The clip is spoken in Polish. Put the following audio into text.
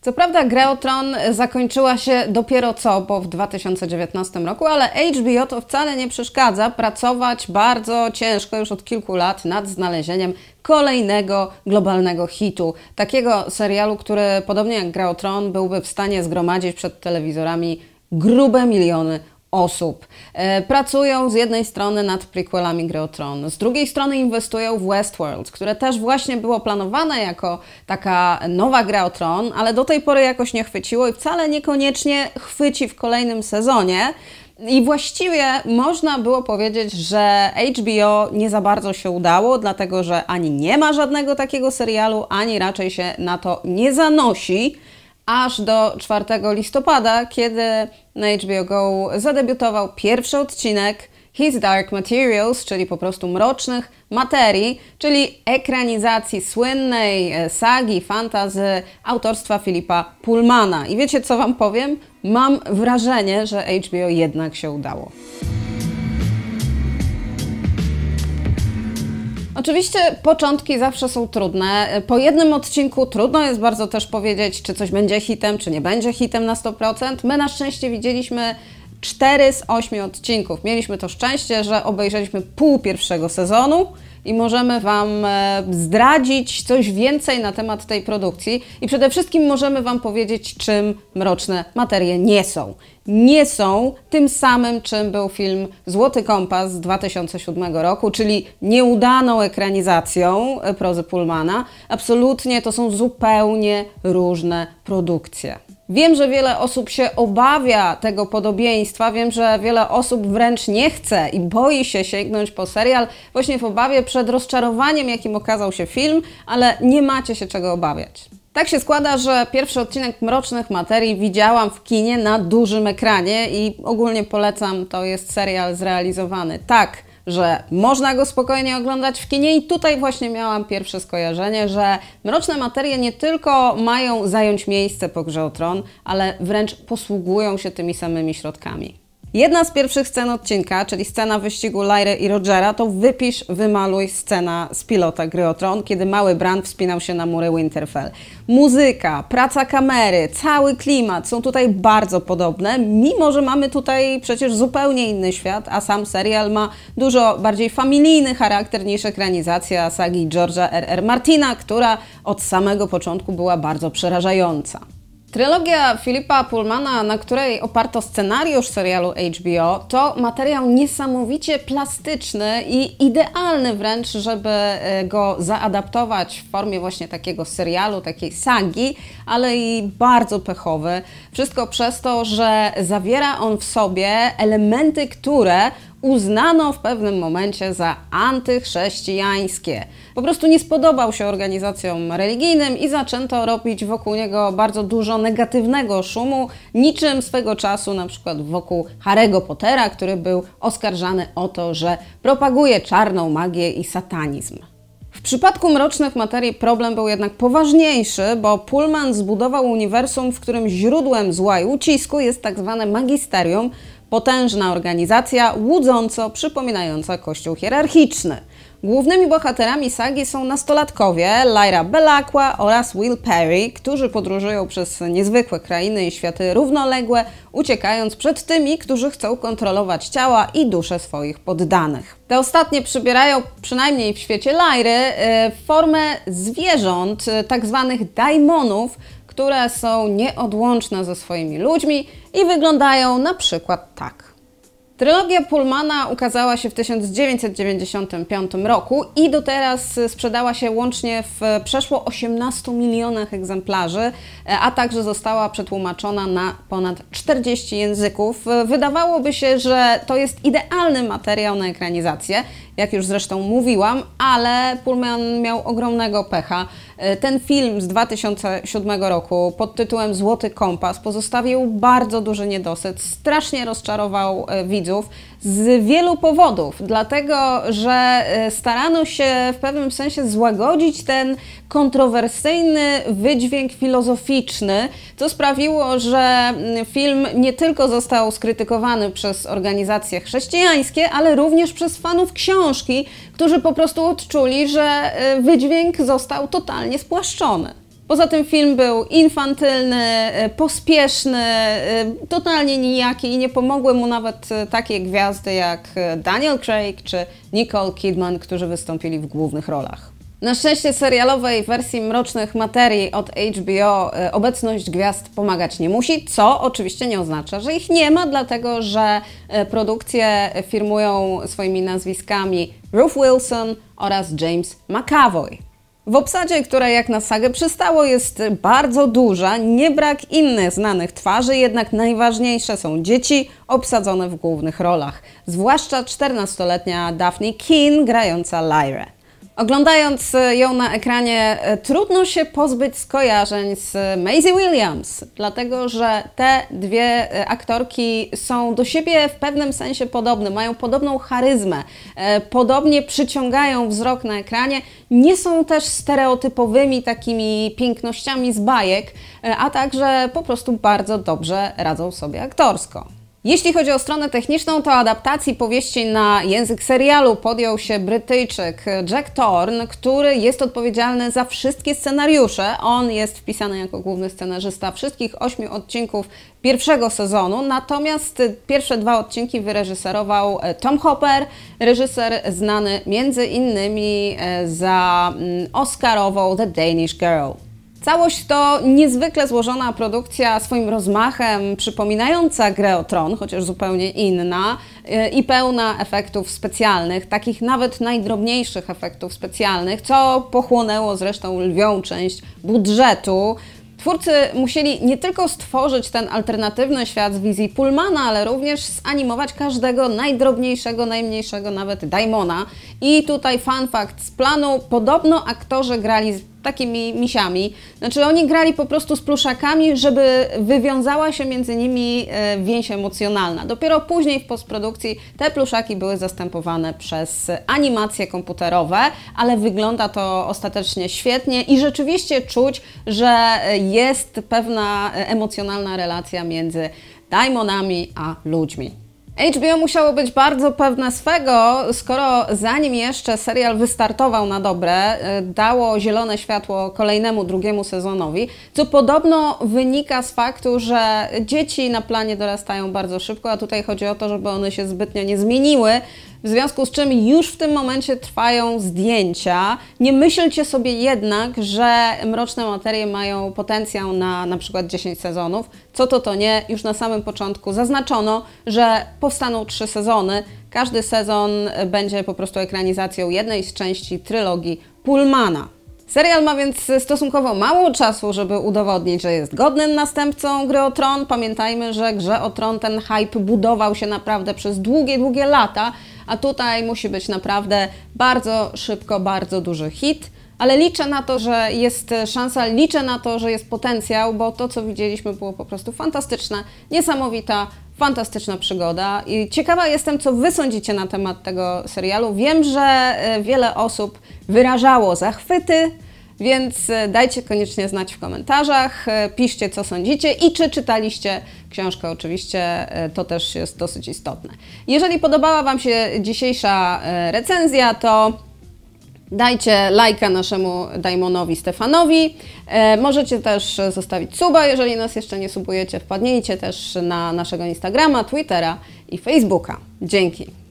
Co prawda Greotron zakończyła się dopiero co, bo w 2019 roku, ale HBO to wcale nie przeszkadza pracować bardzo ciężko już od kilku lat nad znalezieniem kolejnego globalnego hitu. Takiego serialu, który podobnie jak Greotron byłby w stanie zgromadzić przed telewizorami grube miliony osób. E, pracują z jednej strony nad prequelami Gry o Tron, z drugiej strony inwestują w Westworld, które też właśnie było planowane jako taka nowa Gra o Tron, ale do tej pory jakoś nie chwyciło i wcale niekoniecznie chwyci w kolejnym sezonie. I właściwie można było powiedzieć, że HBO nie za bardzo się udało, dlatego że ani nie ma żadnego takiego serialu, ani raczej się na to nie zanosi aż do 4 listopada, kiedy na HBO Go zadebiutował pierwszy odcinek His Dark Materials, czyli po prostu mrocznych materii, czyli ekranizacji słynnej e, sagi, fantazy autorstwa Filipa Pullmana. I wiecie co Wam powiem? Mam wrażenie, że HBO jednak się udało. Oczywiście początki zawsze są trudne. Po jednym odcinku trudno jest bardzo też powiedzieć, czy coś będzie hitem, czy nie będzie hitem na 100%. My na szczęście widzieliśmy 4 z 8 odcinków. Mieliśmy to szczęście, że obejrzeliśmy pół pierwszego sezonu i możemy Wam e, zdradzić coś więcej na temat tej produkcji i przede wszystkim możemy Wam powiedzieć, czym mroczne materie nie są. Nie są tym samym, czym był film Złoty Kompas z 2007 roku, czyli nieudaną ekranizacją e, prozy Pullmana. Absolutnie to są zupełnie różne produkcje. Wiem, że wiele osób się obawia tego podobieństwa, wiem, że wiele osób wręcz nie chce i boi się sięgnąć po serial właśnie w obawie przed rozczarowaniem, jakim okazał się film, ale nie macie się czego obawiać. Tak się składa, że pierwszy odcinek Mrocznych Materii widziałam w kinie na dużym ekranie i ogólnie polecam, to jest serial zrealizowany tak że można go spokojnie oglądać w kinie i tutaj właśnie miałam pierwsze skojarzenie, że mroczne materie nie tylko mają zająć miejsce po grze o tron, ale wręcz posługują się tymi samymi środkami. Jedna z pierwszych scen odcinka, czyli scena wyścigu Lyry i Rogera, to wypisz, wymaluj scena z pilota Gry o Tron, kiedy mały Bran wspinał się na mury Winterfell. Muzyka, praca kamery, cały klimat są tutaj bardzo podobne, mimo że mamy tutaj przecież zupełnie inny świat, a sam serial ma dużo bardziej familijny charakter niż ekranizacja sagi George'a R.R. Martina, która od samego początku była bardzo przerażająca. Trylogia Filipa Pullmana, na której oparto scenariusz serialu HBO, to materiał niesamowicie plastyczny i idealny wręcz, żeby e, go zaadaptować w formie właśnie takiego serialu, takiej sagi, ale i bardzo pechowy. Wszystko przez to, że zawiera on w sobie elementy, które uznano w pewnym momencie za antychrześcijańskie. Po prostu nie spodobał się organizacjom religijnym i zaczęto robić wokół niego bardzo dużo negatywnego szumu, niczym swego czasu na przykład wokół Harry'ego Pottera, który był oskarżany o to, że propaguje czarną magię i satanizm. W przypadku mrocznych materii problem był jednak poważniejszy, bo Pullman zbudował uniwersum, w którym źródłem zła i ucisku jest tak zwane magisterium, Potężna organizacja, łudząco przypominająca kościół hierarchiczny. Głównymi bohaterami sagi są nastolatkowie Lyra Belacqua oraz Will Perry, którzy podróżują przez niezwykłe krainy i światy równoległe, uciekając przed tymi, którzy chcą kontrolować ciała i dusze swoich poddanych. Te ostatnie przybierają, przynajmniej w świecie Lyry, y, formę zwierząt, y, tak zwanych daimonów, które są nieodłączne ze swoimi ludźmi i wyglądają na przykład tak. Trylogia Pullmana ukazała się w 1995 roku i do teraz sprzedała się łącznie w przeszło 18 milionach egzemplarzy, e, a także została przetłumaczona na ponad 40 języków. E, wydawałoby się, że to jest idealny materiał na ekranizację jak już zresztą mówiłam, ale Pullman miał ogromnego pecha. E, ten film z 2007 roku pod tytułem Złoty Kompas pozostawił bardzo duży niedosyt, strasznie rozczarował e, widzów. Z wielu powodów. Dlatego, że e, starano się w pewnym sensie złagodzić ten kontrowersyjny wydźwięk filozoficzny, co sprawiło, że mm, film nie tylko został skrytykowany przez organizacje chrześcijańskie, ale również przez fanów książki, którzy po prostu odczuli, że e, wydźwięk został totalnie spłaszczony. Poza tym film był infantylny, e, pospieszny, e, totalnie nijaki i nie pomogły mu nawet e, takie gwiazdy jak Daniel Craig czy Nicole Kidman, którzy wystąpili w głównych rolach. Na szczęście serialowej wersji Mrocznych Materii od HBO obecność gwiazd pomagać nie musi, co oczywiście nie oznacza, że ich nie ma, dlatego że produkcje firmują swoimi nazwiskami Ruth Wilson oraz James McAvoy. W obsadzie, która jak na sagę przystało jest bardzo duża, nie brak innych znanych twarzy, jednak najważniejsze są dzieci obsadzone w głównych rolach, zwłaszcza 14-letnia Daphne Keane grająca Lyre. Oglądając e, ją na ekranie, e, trudno się pozbyć skojarzeń z Maisie Williams, dlatego że te dwie e, aktorki są do siebie w pewnym sensie podobne, mają podobną charyzmę, podobnie przyciągają wzrok na ekranie, nie są też stereotypowymi takimi pięknościami z bajek, a także po prostu bardzo dobrze radzą sobie aktorsko. Jeśli chodzi o stronę techniczną, to adaptacji powieści na język serialu podjął się Brytyjczyk Jack Thorne, który jest odpowiedzialny za wszystkie scenariusze. On jest wpisany jako główny scenarzysta wszystkich ośmiu odcinków pierwszego sezonu, natomiast pierwsze dwa odcinki wyreżyserował e, Tom Hopper, reżyser znany między innymi e, za mm, Oscarową The Danish Girl. Całość to niezwykle złożona produkcja swoim rozmachem przypominająca grę o tron, chociaż zupełnie inna y, i pełna efektów specjalnych, takich nawet najdrobniejszych efektów specjalnych, co pochłonęło zresztą lwią część budżetu. Twórcy musieli nie tylko stworzyć ten alternatywny świat z wizji Pullmana, ale również zanimować każdego najdrobniejszego, najmniejszego nawet Daimona. I tutaj fun fact z planu, podobno aktorzy grali takimi misiami. Znaczy oni grali po prostu z pluszakami, żeby wywiązała się między nimi e, więź emocjonalna. Dopiero później w postprodukcji te pluszaki były zastępowane przez animacje komputerowe, ale wygląda to ostatecznie świetnie i rzeczywiście czuć, że jest pewna e, emocjonalna relacja między daimonami a ludźmi. HBO musiało być bardzo pewne swego, skoro zanim jeszcze serial wystartował na dobre, y, dało zielone światło kolejnemu, drugiemu sezonowi, co podobno wynika z faktu, że dzieci na planie dorastają bardzo szybko, a tutaj chodzi o to, żeby one się zbytnio nie zmieniły, w związku z czym już w tym momencie trwają zdjęcia. Nie myślcie sobie jednak, że mroczne materie mają potencjał na na przykład 10 sezonów. Co to to nie? Już na samym początku zaznaczono, że powstaną trzy sezony. Każdy sezon e, będzie po prostu ekranizacją jednej z części trylogii Pullmana. Serial ma więc stosunkowo mało czasu, żeby udowodnić, że jest godnym następcą Gry o Tron. Pamiętajmy, że Grze o Tron ten hype budował się naprawdę przez długie, długie lata a tutaj musi być naprawdę bardzo szybko, bardzo duży hit. Ale liczę na to, że jest szansa, liczę na to, że jest potencjał, bo to, co widzieliśmy, było po prostu fantastyczne, niesamowita, fantastyczna przygoda. I ciekawa jestem, co Wy sądzicie na temat tego serialu. Wiem, że e, wiele osób wyrażało zachwyty, więc e, dajcie koniecznie znać w komentarzach, e, piszcie co sądzicie i czy czytaliście książkę. Oczywiście e, to też jest dosyć istotne. Jeżeli podobała Wam się dzisiejsza recenzja, to Dajcie lajka naszemu Daimonowi Stefanowi. możecie też zostawić suba, jeżeli nas jeszcze nie subujecie. Wpadnijcie też na naszego Instagrama, Twittera i Facebooka. Dzięki.